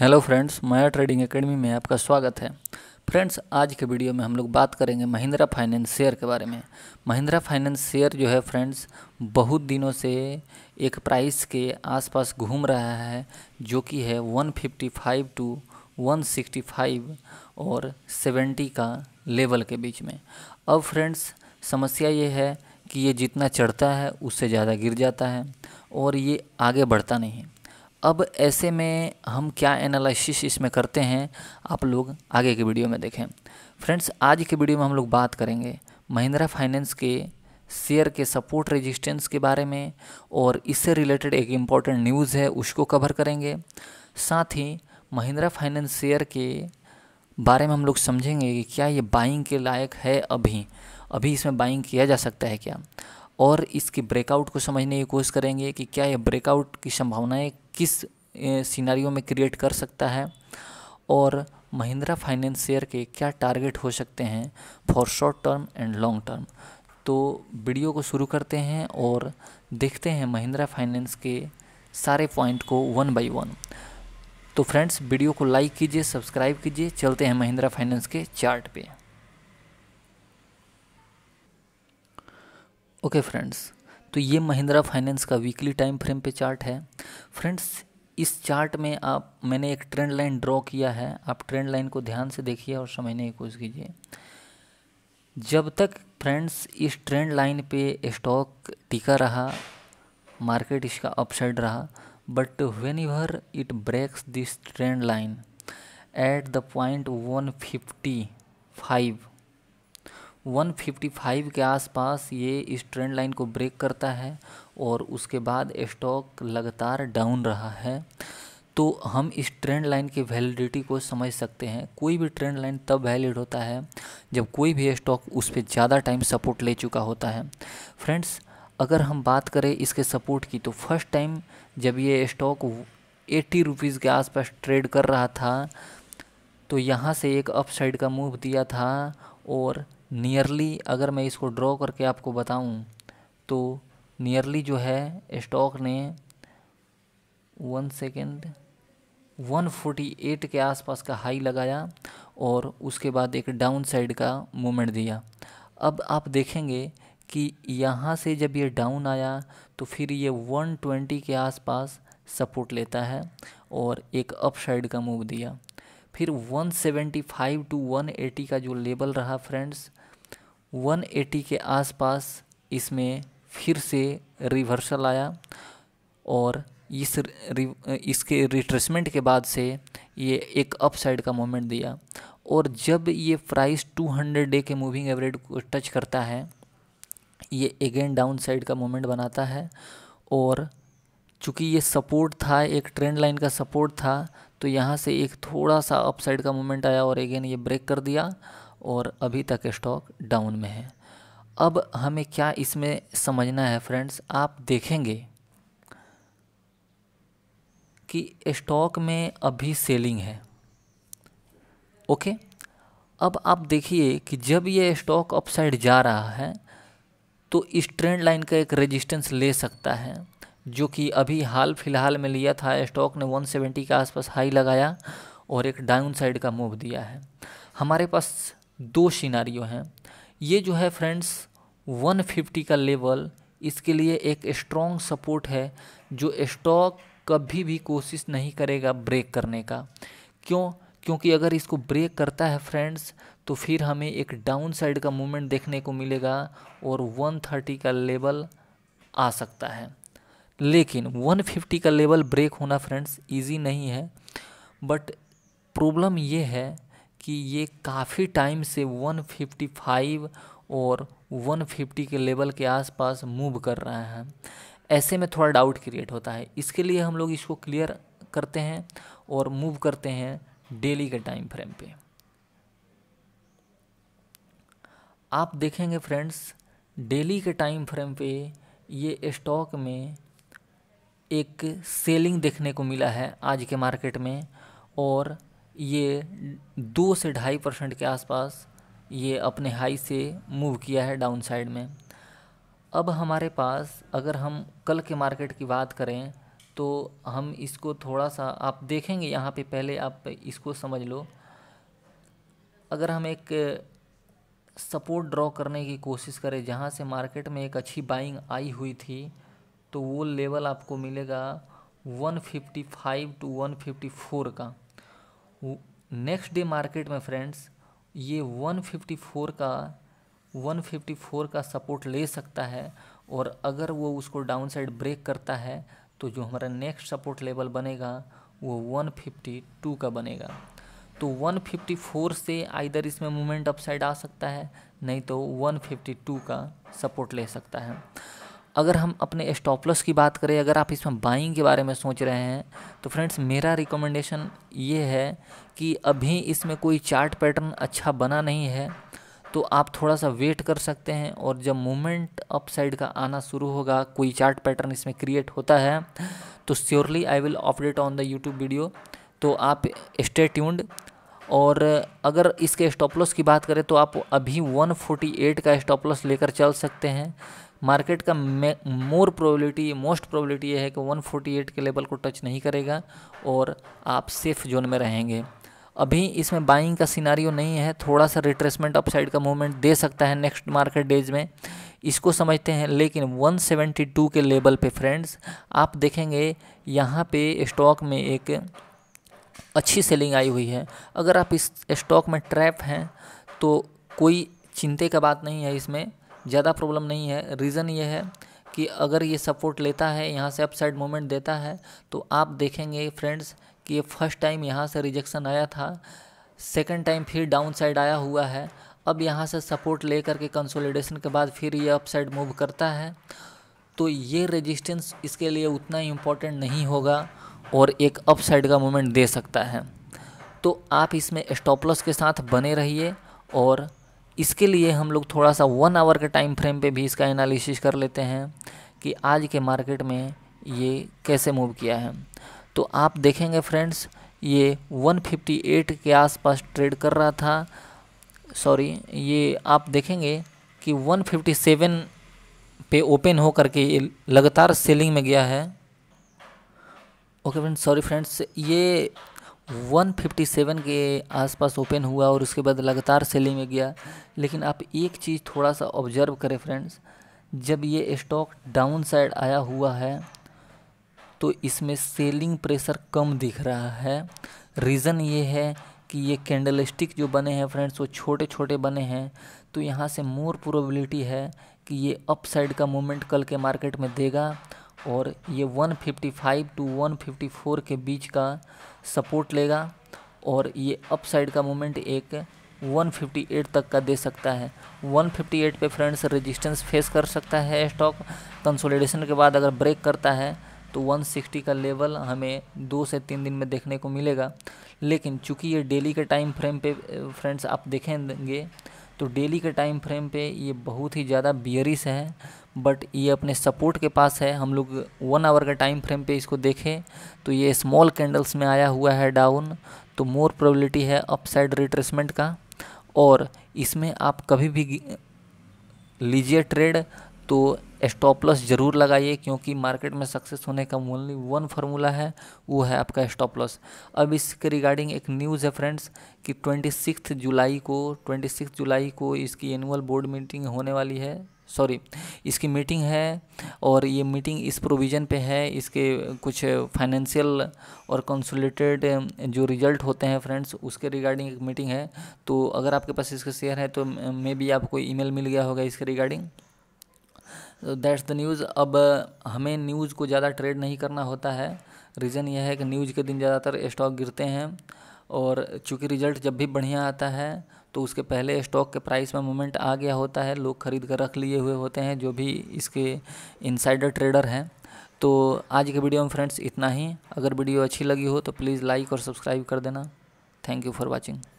hello friends Maya trading academy में आपका स्वागत है फ्रेंड्स आज के वीडियो में हम लोग बात करेंगे महिंद्रा फाइनेंस शेयर के बारे में महिंद्रा फाइनेंस शेयर जो है फ्रेंड्स बहुत दिनों से एक प्राइस के आसपास घूम रहा है जो कि है 155 टू 165 और 70 का लेवल के बीच में अब फ्रेंड्स समस्या ये है कि ये जितना चढ़ता है उससे ज़्यादा गिर जाता है और ये आगे बढ़ता नहीं अब ऐसे में हम क्या एनालिसिस इसमें करते हैं आप लोग आगे के वीडियो में देखें फ्रेंड्स आज के वीडियो में हम लोग बात करेंगे महिंद्रा फाइनेंस के शेयर के सपोर्ट रेजिस्टेंस के बारे में और इससे रिलेटेड एक इम्पॉर्टेंट न्यूज़ है उसको कवर करेंगे साथ ही महिंद्रा फाइनेंस शेयर के बारे में हम लोग समझेंगे कि क्या ये बाइंग के लायक है अभी अभी इसमें बाइंग किया जा सकता है क्या और इसके ब्रेकआउट को समझने की कोशिश करेंगे कि क्या ये ब्रेकआउट की संभावनाएं किस सिनारियों में क्रिएट कर सकता है और महिंद्रा फाइनेंस शेयर के क्या टारगेट हो सकते हैं for short term and long term तो वीडियो को शुरू करते हैं और देखते हैं महिंद्रा फाइनेंस के सारे पॉइंट को वन बाय वन तो फ्रेंड्स वीडियो को लाइक कीजिए सब्सक्राइब कीजिए चलते हैं महिंद्रा फाइनेंस के चार्ट पे ओके फ्रेंड्स तो ये महिंद्रा फाइनेंस का वीकली टाइम फ्रेम पे चार्ट है फ्रेंड्स इस चार्ट में आप मैंने एक ट्रेंड लाइन ड्रॉ किया है आप ट्रेंड लाइन को ध्यान से देखिए और समझने की कोशिश कीजिए जब तक फ्रेंड्स इस ट्रेंड लाइन पे स्टॉक टिका रहा मार्केट इसका अपसाइड रहा but when your it breaks this trend line at the point one fifty five 155 के आसपास ये इस ट्रेंड लाइन को ब्रेक करता है और उसके बाद स्टॉक लगातार डाउन रहा है तो हम इस ट्रेंड लाइन की वैलिडिटी को समझ सकते हैं कोई भी ट्रेंड लाइन तब वैलिड होता है जब कोई भी स्टॉक उस पर ज़्यादा टाइम सपोर्ट ले चुका होता है फ्रेंड्स अगर हम बात करें इसके सपोर्ट की तो फर्स्ट टाइम जब ये स्टॉक एट्टी रुपीज़ के आसपास ट्रेड कर रहा था तो यहाँ से एक अपसाइड का मूव दिया था और नियरली अगर मैं इसको ड्रॉ करके आपको बताऊं तो नियरली जो है स्टॉक ने वन सेकेंड 148 के आसपास का हाई लगाया और उसके बाद एक डाउन साइड का मूवमेंट दिया अब आप देखेंगे कि यहाँ से जब ये डाउन आया तो फिर ये 120 के आसपास सपोर्ट लेता है और एक अप साइड का मूव दिया फिर 175 टू 180 का जो लेवल रहा फ्रेंड्स 180 के आसपास इसमें फिर से रिवर्सल आया और इस इसके रिट्रेसमेंट के बाद से ये एक अप साइड का मोमेंट दिया और जब ये प्राइस 200 डे के मूविंग एवरेज को टच करता है ये अगेन डाउन साइड का मोमेंट बनाता है और चूँकि ये सपोर्ट था एक ट्रेंड लाइन का सपोर्ट था तो यहाँ से एक थोड़ा सा अप साइड का मोमेंट आया और अगेन ये ब्रेक कर दिया और अभी तक स्टॉक डाउन में है अब हमें क्या इसमें समझना है फ्रेंड्स आप देखेंगे कि स्टॉक में अभी सेलिंग है ओके अब आप देखिए कि जब ये स्टॉक अपसाइड जा रहा है तो इस ट्रेंड लाइन का एक रेजिस्टेंस ले सकता है जो कि अभी हाल फिलहाल में लिया था स्टॉक ने 170 के आसपास हाई लगाया और एक डाउन साइड का मूव दिया है हमारे पास दो सिनारियो हैं ये जो है फ्रेंड्स 150 का लेवल इसके लिए एक स्ट्रॉन्ग सपोर्ट है जो स्टॉक कभी भी कोशिश नहीं करेगा ब्रेक करने का क्यों क्योंकि अगर इसको ब्रेक करता है फ्रेंड्स तो फिर हमें एक डाउन साइड का मूवमेंट देखने को मिलेगा और 130 का लेवल आ सकता है लेकिन 150 का लेवल ब्रेक होना फ्रेंड्स इजी नहीं है बट प्रॉब्लम ये है कि ये काफ़ी टाइम से 155 और 150 के लेवल के आसपास मूव कर रहे हैं ऐसे में थोड़ा डाउट क्रिएट होता है इसके लिए हम लोग इसको क्लियर करते हैं और मूव करते हैं डेली के टाइम फ्रेम पे आप देखेंगे फ्रेंड्स डेली के टाइम फ्रेम पे ये स्टॉक में एक सेलिंग देखने को मिला है आज के मार्केट में और ये दो से ढाई परसेंट के आसपास ये अपने हाई से मूव किया है डाउन साइड में अब हमारे पास अगर हम कल के मार्केट की बात करें तो हम इसको थोड़ा सा आप देखेंगे यहाँ पे पहले आप इसको समझ लो अगर हम एक सपोर्ट ड्रॉ करने की कोशिश करें जहाँ से मार्केट में एक अच्छी बाइंग आई हुई थी तो वो लेवल आपको मिलेगा 155 टू 154 का नेक्स्ट डे मार्केट में फ्रेंड्स ये 154 का 154 का सपोर्ट ले सकता है और अगर वो उसको डाउन साइड ब्रेक करता है तो जो हमारा नेक्स्ट सपोर्ट लेवल बनेगा वो 152 का बनेगा तो 154 से आइधर इसमें मूवमेंट अपसाइड आ सकता है नहीं तो 152 का सपोर्ट ले सकता है अगर हम अपने स्टॉप लॉस की बात करें अगर आप इसमें बाइंग के बारे में सोच रहे हैं तो फ्रेंड्स मेरा रिकमेंडेशन ये है कि अभी इसमें कोई चार्ट पैटर्न अच्छा बना नहीं है तो आप थोड़ा सा वेट कर सकते हैं और जब मूवमेंट अप साइड का आना शुरू होगा कोई चार्ट पैटर्न इसमें क्रिएट होता है तो surely I will update on the YouTube video तो आप स्टे ट्यून्ड और अगर इसके स्टॉप लॉस की बात करें तो आप अभी 148 का स्टॉप लॉस लेकर चल सकते हैं मार्केट का मोर प्रोबेबिलिटी मोस्ट प्रोबेबिलिटी ये है कि 148 के लेवल को टच नहीं करेगा और आप सेफ जोन में रहेंगे अभी इसमें बाइंग का सिनारियो नहीं है थोड़ा सा रिट्रेसमेंट अपसाइड का मूवमेंट दे सकता है नेक्स्ट मार्केट डेज में इसको समझते हैं लेकिन 172 के लेवल पे फ्रेंड्स आप देखेंगे यहाँ पे स्टॉक में एक अच्छी सेलिंग आई हुई है अगर आप इस स्टॉक में ट्रैप हैं तो कोई चिंते का बात नहीं है इसमें ज़्यादा प्रॉब्लम नहीं है रीज़न ये है कि अगर ये सपोर्ट लेता है यहाँ से अपसाइड मोमेंट देता है तो आप देखेंगे फ्रेंड्स कि ये फर्स्ट टाइम यहाँ से रिजेक्शन आया था सेकंड टाइम फिर डाउन साइड आया हुआ है अब यहाँ से सपोर्ट ले करके कंसोलिडेशन के बाद फिर ये अपसाइड मूव करता है तो ये रेजिस्टेंस इसके लिए उतना इम्पोर्टेंट नहीं होगा और एक अपसाइड का मोमेंट दे सकता है तो आप इसमें स्टॉपलस के साथ बने रहिए और इसके लिए हम लोग थोड़ा सा वन आवर के टाइम फ्रेम पे भी इसका एनालिसिस कर लेते हैं कि आज के मार्केट में ये कैसे मूव किया है तो आप देखेंगे फ्रेंड्स ये 158 के आसपास ट्रेड कर रहा था सॉरी ये आप देखेंगे कि 157 पे ओपन हो करके ये लगातार सेलिंग में गया है ओके फ्रेंड्स सॉरी फ्रेंड्स ये 157 के आसपास ओपन हुआ और उसके बाद लगातार सेलिंग में गया लेकिन आप एक चीज़ थोड़ा सा ऑब्जर्व करें फ्रेंड्स जब ये स्टॉक डाउन साइड आया हुआ है तो इसमें सेलिंग प्रेशर कम दिख रहा है रीज़न ये है कि ये कैंडल स्टिक जो बने हैं फ्रेंड्स वो छोटे छोटे बने हैं तो यहाँ से मोर प्रोबेबिलिटी है कि ये अप साइड का मूवमेंट कल के मार्केट में देगा और ये 155 टू 154 के बीच का सपोर्ट लेगा और ये अपसाइड का मोमेंट एक 158 तक का दे सकता है 158 पे फ्रेंड्स रेजिस्टेंस फेस कर सकता है स्टॉक कंसोलिडेशन के बाद अगर ब्रेक करता है तो 160 का लेवल हमें दो से तीन दिन में देखने को मिलेगा लेकिन चूंकि ये डेली के टाइम फ्रेम पे फ्रेंड्स आप देखेंगे तो डेली के टाइम फ्रेम पे ये बहुत ही ज़्यादा बियरिस है बट ये अपने सपोर्ट के पास है हम लोग वन आवर का टाइम फ्रेम पे इसको देखें तो ये स्मॉल कैंडल्स में आया हुआ है डाउन तो मोर प्रोबेबिलिटी है अपसाइड रिट्रेसमेंट का और इसमें आप कभी भी लीजिए ट्रेड तो स्टॉप लॉस ज़रूर लगाइए क्योंकि मार्केट में सक्सेस होने का ओनली वन फार्मूला है वो है आपका स्टॉप लॉस अब इसके रिगार्डिंग एक न्यूज़ है फ्रेंड्स कि ट्वेंटी सिक्स जुलाई को ट्वेंटी सिक्स जुलाई को इसकी एनुअल बोर्ड मीटिंग होने वाली है सॉरी इसकी मीटिंग है और ये मीटिंग इस प्रोविज़न पे है इसके कुछ फाइनेंशियल और कंसोलिडेटेड जो रिजल्ट होते हैं फ्रेंड्स उसके रिगार्डिंग एक मीटिंग है तो अगर आपके पास इसका शेयर है तो मे बी आपको ईमेल मिल गया होगा इसके रिगार्डिंग दैट्स द न्यूज़ अब हमें न्यूज़ को ज़्यादा ट्रेड नहीं करना होता है रीज़न यह है कि न्यूज़ के दिन ज़्यादातर स्टॉक गिरते हैं और चूँकि रिज़ल्ट जब भी बढ़िया आता है तो उसके पहले स्टॉक के प्राइस में मूवमेंट आ गया होता है लोग खरीद कर रख लिए हुए होते हैं जो भी इसके इनसाइडर ट्रेडर हैं तो आज के वीडियो में फ्रेंड्स इतना ही अगर वीडियो अच्छी लगी हो तो प्लीज़ लाइक और सब्सक्राइब कर देना थैंक यू फॉर वॉचिंग